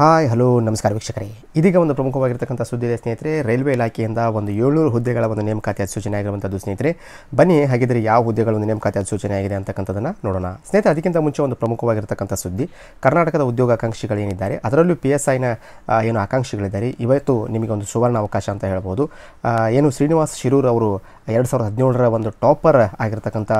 hi hello ನಮಸ್ಕಾರ ವೀಕ್ಷಕರೇ ಇದೀಗ ಒಂದು ಪ್ರಮುಖವಾಗಿರ್ತಕ್ಕಂಥ ಸುದ್ದಿ ಇದೆ ಸ್ನೇಹಿತರೆ ರೈಲ್ವೆ ಇಲಾಖೆಯಿಂದ ಒಂದು ಏಳ್ನೂರು ಹುದ್ದೆಗಳ ಒಂದು ನೇಮಕಾತಿ ಅಧಿಸೂಚನೆ ಆಗಿರುವಂಥದ್ದು ಸ್ನೇಹಿತರೆ ಬನ್ನಿ ಹಾಗಿದ್ರೆ ಯಾವ ಹುದ್ದೆಗಳ ಒಂದು ನೇಮಕಾತಿ ಅಧಿಸೂಚನೆ ಆಗಿದೆ ಅಂತಕ್ಕಂಥದ್ದನ್ನು ನೋಡೋಣ ಸ್ನೇಹಿತರೆ ಅದಕ್ಕಿಂತ ಮುಂಚೆ ಒಂದು ಪ್ರಮುಖವಾಗಿರ್ತಕ್ಕಂಥ ಸುದ್ದಿ ಕರ್ನಾಟಕದ ಆಕಾಂಕ್ಷಿಗಳು ಏನಿದ್ದಾರೆ ಅದರಲ್ಲೂ ಪಿ ಎಸ್ ಐನ ಏನು ಆಕಾಂಕ್ಷಿಗಳಿದ್ದಾರೆ ಇವತ್ತು ನಿಮಗೆ ಒಂದು ಸುವರ್ಣ ಅವಕಾಶ ಅಂತ ಹೇಳ್ಬೋದು ಏನು ಶ್ರೀನಿವಾಸ್ ಶಿರೂರ್ ಅವರು ಎರಡು ಸಾವಿರದ ಹದಿನೇಳರ ಒಂದು ಟಾಪರ್ ಆಗಿರ್ತಕ್ಕಂಥ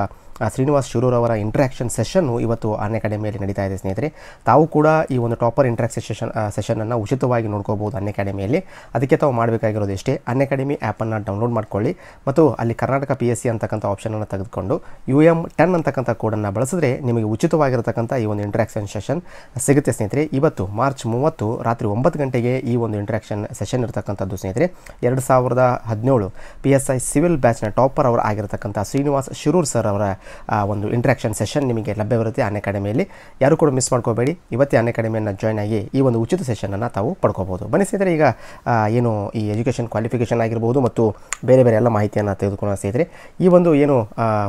ಶ್ರೀನಿವಾಸ್ ಅವರ ಇಂಟ್ರಾಕ್ಷನ್ ಸೆಷನ್ನು ಇವತ್ತು ಆನ್ ಅಕಾಡೆಮಿಯಲ್ಲಿ ನಡೀತಾ ಇದೆ ಸ್ನೇಹಿತರೆ ತಾವು ಕೂಡ ಈ ಒಂದು ಟಾಪರ್ ಇಂಟ್ರಾಕ್ಷನ್ ಸೆಷನ್ ಸೆಷನನ್ನು ಉಚಿತವಾಗಿ ನೋಡ್ಕೋಬಹುದು ಅನ್ ಅಕಾಡೆಮಿಯಲ್ಲಿ ಅದಕ್ಕೆ ತಾವು ಮಾಡಬೇಕಾಗಿರೋದು ಇಷ್ಟೇ ಅನ್ ಅಕಾಡೆಮಿ ಆ್ಯಪನ್ನು ಡೌನ್ಲೋಡ್ ಮಾಡ್ಕೊಳ್ಳಿ ಮತ್ತು ಅಲ್ಲಿ ಕರ್ನಾಟಕ ಪಿ ಎಸ್ ಸಿ ಅಂತಕ್ಕಂಥ ಆಪ್ಷನನ್ನು ತೆಗೆದುಕೊಂಡು ಯು ಎಮ್ ಟೆನ್ ಅಂತಕ್ಕಂಥ ಕೋಡನ್ನು ಬಳಸಿದ್ರೆ ನಿಮಗೆ ಉಚಿತವಾಗಿರತಕ್ಕಂಥ ಈ ಒಂದು ಇಂಟ್ರಾಕ್ಷನ್ ಸೆಷನ್ ಸಿಗುತ್ತೆ ಸ್ನೇಹಿತರೆ ಇವತ್ತು ಮಾರ್ಚ್ ಮೂವತ್ತು ರಾತ್ರಿ ಒಂಬತ್ತು ಗಂಟೆಗೆ ಈ ಒಂದು ಇಂಟ್ರಾಕ್ಷನ್ ಸೆಷನ್ ಇರತಕ್ಕಂಥದ್ದು ಸ್ನೇಹಿತರೆ ಎರಡು ಸಾವಿರದ ಹದಿನೇಳು P S I civil batch ಕ್ಲಾಸ್ನ ಟಾಪರ್ ಅವರು ಆಗಿರತಕ್ಕಂಥ ಶ್ರೀನಿವಾಸ್ ಶಿರೂರ್ ಸರ್ ಅವರ ಒಂದು ಇಂಟ್ರಾಕ್ಷನ್ ಸೆಷನ್ ನಿಮಗೆ ಲಭ್ಯವಿರುತ್ತೆ ಅನ್ ಅಕಾಡೆಮಿಯಲ್ಲಿ ಯಾರು ಕೂಡ ಮಿಸ್ ಮಾಡ್ಕೋಬೇಡಿ ಇವತ್ತೇ ಅನ್ ಅಕಾಡೆಮಿಯನ್ನು ಜಾಯ್ನ್ ಆಗಿ ಈ ಒಂದು ಉಚಿತ ಸೆಷನನ್ನು ತಾವು ಪಡ್ಕೋಬಹುದು ಬನ್ನಿ ಸ್ನೇಹಿತರೆ ಈಗ ಏನು ಈ ಎಜುಕೇಷನ್ ಕ್ವಾಲಿಫಿಕೇಷನ್ ಆಗಿರ್ಬೋದು ಮತ್ತು ಬೇರೆ ಬೇರೆ ಎಲ್ಲ ಮಾಹಿತಿಯನ್ನು ತೆಗೆದುಕೊಳ್ಳೋ ಸ್ನೇಹಿತರೆ ಈ ಒಂದು ಏನು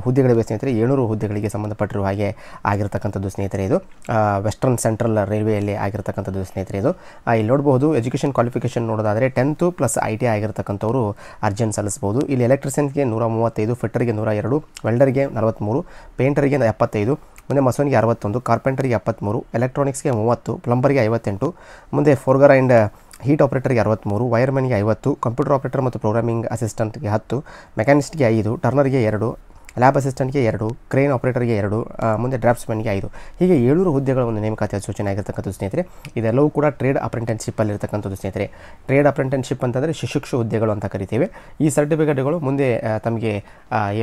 ಹುದ್ದೆಗಳಿವೆ ಸ್ನೇಹಿತರೆ ಏಳ್ನೂರು ಹುದ್ದೆಗಳಿಗೆ ಸಂಬಂಧಪಟ್ಟಿರುವ ಹಾಗೆ ಆಗಿರತಕ್ಕಂಥದ್ದು ಸ್ನೇಹಿತರೆ ಇದು ವೆಸ್ಟರ್ನ್ ಸೆಂಟ್ರಲ್ ರೈಲ್ವೆಯಲ್ಲಿ ಆಗಿರತಕ್ಕಂಥದ್ದು ಸ್ನೇಹಿತರೆ ಇದು ಇಲ್ಲಿ ನೋಡಬಹುದು ಎಜುಕೇಷನ್ ಕ್ವಾಲಿಫಿಕೇಷನ್ ನೋಡೋದಾದರೆ ಟೆಂತ್ ಪ್ಲಸ್ ಐ ಟಿ ಆಗಿರತಕ್ಕಂಥವರು ಅರ್ಜೆಂಟ್ ಸಲ್ಲಿಸಬಹುದು ಇಲ್ಲಿ ಎಲೆಕ್ಟ್ರಿಷಿಯನ್ಗೆ ಮೆಕ್ಯಾನಿಕ್ಗೆ ನೂರ ಮೂವತ್ತೈದು ಫಿಟ್ಟರ್ಗೆ ನೂರ ಎರಡು ವೆಲ್ಡರ್ಗೆ ನಲವತ್ತ್ಮೂರು ಪೇಂಟರ್ಗೆ ಎಪ್ಪತ್ತೈದು ಮುಂದೆ ಮಸೂನ್ಗೆ ಅರವತ್ತೊಂದು ಕಾರ್ಪೆಂಟರ್ಗೆ ಎಪ್ಪತ್ತ್ಮೂರು ಎಲೆಕ್ಟ್ರಾನಿಕ್ಸ್ಗೆ ಮೂವತ್ತು ಪ್ಲಂಬರ್ಗೆ ಐವತ್ತೆಂಟು ಮುಂದೆ ಫೋರ್ಗರ್ ಆ್ಯಂಡ್ ಹೀಟ್ ಆಪ್ರೇಟರ್ಗೆ ಅರವತ್ತ್ಮೂರು ವೈರ್ಮನ್ಗೆ ಐವತ್ತು ಕಂಪ್ಯೂಟರ್ ಆಪರೇಟರ್ ಮತ್ತು ಪ್ರೋಗ್ರಾಮಿಂಗ್ ಅಸಿಸ್ಟೆಂಟ್ಗೆ ಹತ್ತು ಮೆಕ್ಯಾನಿಸ್ಟ್ಗೆ ಐದು ಟರ್ನರ್ಗೆ ಎರಡು ಲ್ಯಾಬ್ ಅಸಿಸ್ಟೆಂಟ್ಗೆ ಎರಡು ಕ್ರೇನ್ ಆಪರೇಟರ್ಗೆ ಎರಡು ಮುಂದೆ ಡ್ರಾಫ್ಟ್ಸ್ಮನ್ಗೆ ಐದು ಹೀಗೆ ಏಳೂರು ಹುದ್ದೆಗಳ ಒಂದು ನೇಮಕಾತಿ ಸೂಚನೆ ಆಗಿರ್ತಕ್ಕಂಥದ್ದು ಸ್ನೇಹಿತರೆ ಇದೆಲ್ಲವೂ ಕೂಡ ಟ್ರೇಡ್ ಅಪ್ರೆಂಟೆನ್ಶಿಪ್ಪಲ್ಲಿ ಸ್ನೇಹಿತರೆ ಟ್ರೇಡ್ ಅಪ್ರೆಂಟೆನ್ಶಿಪ್ ಅಂತಂದರೆ ಶಿಶುಕ್ಷ ಹುದ್ದೆಗಳು ಅಂತ ಕರಿತೀವಿ ಈ ಸರ್ಟಿಫಿಕೇಟ್ಗಳು ಮುಂದೆ ತಮಗೆ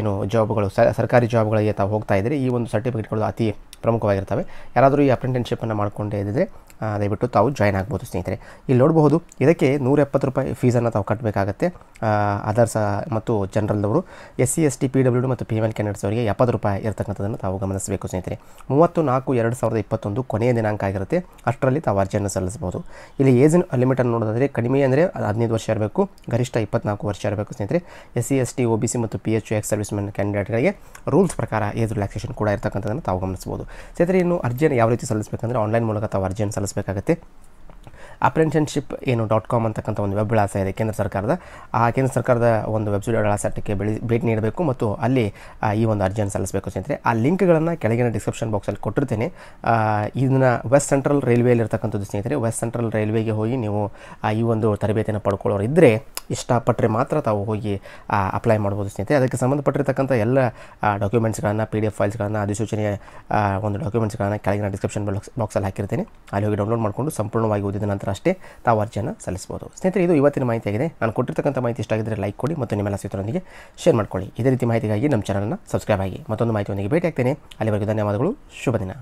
ಏನು ಜಾಬ್ಗಳು ಸರ್ಕಾರಿ ಜಾಬ್ಗಳಿಗೆ ತಾವು ಹೋಗ್ತಾ ಇದ್ದರೆ ಈ ಒಂದು ಸರ್ಟಿಫಿಕೇಟ್ಗಳು ಅತಿ ಪ್ರಮುಖವಾಗಿರ್ತವೆ ಯಾರಾದರೂ ಈ ಅಪ್ರೆಂಟೆನ್ಶಿಪ್ಪನ್ನು ಮಾಡಿಕೊಂಡೇ ಇದ್ದರೆ ದಯವಿಟ್ಟು ತಾವು ಜಾಯ್ನ್ ಆಗ್ಬೋದು ಸ್ನೇಹಿತರೆ ಇಲ್ಲಿ ನೋಡಬಹುದು ಇದಕ್ಕೆ ನೂರ ಎಪ್ಪತ್ತು ರೂಪಾಯಿ ಫೀಸನ್ನು ತಾವು ಕಟ್ಟಬೇಕಾಗತ್ತೆ ಅದರ್ಸ ಮತ್ತು ಜನರಲ್ದವರು S C S T P W ಮತ್ತು ಪಿ ಎಮ್ ಎಲ್ ಕ್ಯಾಂಡಿಡೇಟ್ಸ್ ಅವರಿಗೆ ಎಪ್ಪತ್ತು ರೂಪಾಯಿ ಇರತಕ್ಕಂಥದ್ದನ್ನು ತಾವು ಗಮನಿಸಬೇಕು ಸ್ನೇಹಿತರೆ ಮೂವತ್ತು ನಾಲ್ಕು ಎರಡು ಸಾವಿರದ ಇಪ್ಪತ್ತೊಂದು ಕೊನೆಯ ದಿನಾಂಕ ಆಗಿರುತ್ತೆ ಅಷ್ಟರಲ್ಲಿ ತಾವು ಅರ್ಜಿಯನ್ನು ಸಲ್ಲಿಸಬಹುದು ಇಲ್ಲಿ ಏಜ್ ಲಿಮಿಟನ್ನು ನೋಡೋದಾದರೆ ಕಡಿಮೆ ಅಂದರೆ ಹದಿನೈದು ವರ್ಷ ಇರಬೇಕು ಗರಿಷ್ಠ ಇಪ್ಪತ್ನಾಲ್ಕು ವರ್ಷ ಇರಬೇಕು ಸ್ನೇಹಿತರೆ S C S T O B C ಮತ್ತು P H ex service men ಕ್ಯಾಂಡಿಡೇಟ್ಗಳಿಗೆ ರೂಲ್ಸ್ ಪ್ರಕಾರ ಏಜ್ ರಿಲ್ಯಾಕ್ಸೇಷನ್ ಕೂಡ ಇರತಕ್ಕಂಥದ್ದನ್ನು ತಾವು ಗಮನಿಸಬಹುದು ಸ್ನೇಹಿತರೆ ಇನ್ನು ಅರ್ಜಿಯನ್ನು ಯಾವ ರೀತಿ ಸಲ್ಲಿಸಬೇಕಂದ್ರೆ ಆನ್ಲೈನ್ ಮೂಲಕ ತಾವು ಅರ್ಜಿಯನ್ನು ಸಲ್ಲಿಸಬೇಕಾಗುತ್ತೆ ಅಪ್ರೆಂಟನ್ಶಿಪ್ ಏನು ಡಾಟ್ ಕಾಮ್ ಅಂತಕ್ಕಂಥ ಒಂದು ವೆಬ್ ವಿಳಾಸ ಇದೆ ಕೇಂದ್ರ ಸರ್ಕಾರದ ಆ ಕೇಂದ್ರ ಸರ್ಕಾರದ ಒಂದು ವೆಬ್ಸೈಟ್ ವಿಳಾಸಕ್ಕೆ ಬೆಳಿ ಭೇಟಿ ನೀಡಬೇಕು ಮತ್ತು ಅಲ್ಲಿ ಈ ಒಂದು ಅರ್ಜಿಯನ್ನು ಸಲ್ಲಿಸಬೇಕು ಸ್ನೇಹಿತರೆ ಆ ಲಿಂಕ್ಗಳನ್ನು ಕೆಳಗಿನ ಡಿಸ್ಕ್ರಿಪ್ಷನ್ ಬಾಕ್ಸಲ್ಲಿ ಕೊಟ್ಟಿರ್ತೇನೆ ಇದನ್ನು ವೆಸ್ಟ್ ಸೆಂಟ್ರಲ್ ರೈಲ್ವೇಲಿರ್ತಕ್ಕಂಥದ್ದು ಸ್ನೇಹಿತರೆ ವೆಸ್ಟ್ ಸೆಂಟ್ರಲ್ ರೈಲ್ವೆಗೆ ಹೋಗಿ ನೀವು ಈ ಒಂದು ತರಬೇತಿಯನ್ನು ಪಡ್ಕೊಳ್ಳೋರು ಇದ್ದರೆ ಇಷ್ಟಪಟ್ಟರೆ ಮಾತ್ರ ತಾವು ಹೋಗಿ ಅಪ್ಲೈ ಮಾಡ್ಬೋದು ಸ್ನೇಹಿತರೆ ಅದಕ್ಕೆ ಸಂಬಂಧಪಟ್ಟಿರ್ತಕ್ಕಂಥ ಎಲ್ಲ ಡಾಕ್ಯುಮೆಂಟ್ಸ್ಗಳನ್ನು ಪಿ ಡಿ ಎಫ್ ಫೈಲ್ಸ್ಗಳನ್ನು ಅಧಿಸೂಚನೆಯ ಒಂದು ಡಾಕ್ಯುಮೆಂಟ್ಸ್ಗಳನ್ನು ಕೆಳಗಿನ ಡಿಸ್ಕ್ರಿಪ್ಷನ್ ಬಾಕ್ಸ್ ಬಾಕ್ಸಲ್ಲಿ ಹಾಕಿರ್ತೀನಿ ಅಲ್ಲಿ ಹೋಗಿ ಡೌನ್ಲೋಡ್ ಮಾಡಿಕೊಂಡು ಸಂಪೂರ್ಣವಾಗಿ ಓದಿದ ನಂತರ ಅಷ್ಟೇ ತಾವು ಅರ್ಜಿಯನ್ನು ಸಲ್ಲಿಸ್ಬೋದು ಸ್ನೇಹಿತರೆ ಇದು ಇವತ್ತಿನ ಮಾಹಿತಿಯಾಗಿದೆ ನಾನು ಕೊಟ್ಟಿರ್ತಕ್ಕಂಥ ಮಾಹಿತಿ ಇಷ್ಟ ಆಗಿದ್ದರೆ ಲೈಕ್ ಕೊಡಿ ಮತ್ತು ನಿಮ್ಮೆಲ್ಲ ಸ್ನೇಹಿತರೊಂದಿಗೆ ಶೇರ್ ಮಾಡ್ಕೊಳ್ಳಿ ಇದೇ ರೀತಿ ಮಾಹಿತಿಗಾಗಿ ನಮ್ಮ ಚಾನಲ್ನ ಸಬ್ಸ್ಕ್ರೈಬ್ ಆಗಿ ಮತ್ತೊಂದು ಮಾಹಿತಿಯೊಂದಿಗೆ ಭೇಟಿ ಆಗ್ತೇನೆ ಅಲ್ಲಿವರೆಗೂ ಧನ್ಯವಾದಗಳು ಶುಭ ದಿನ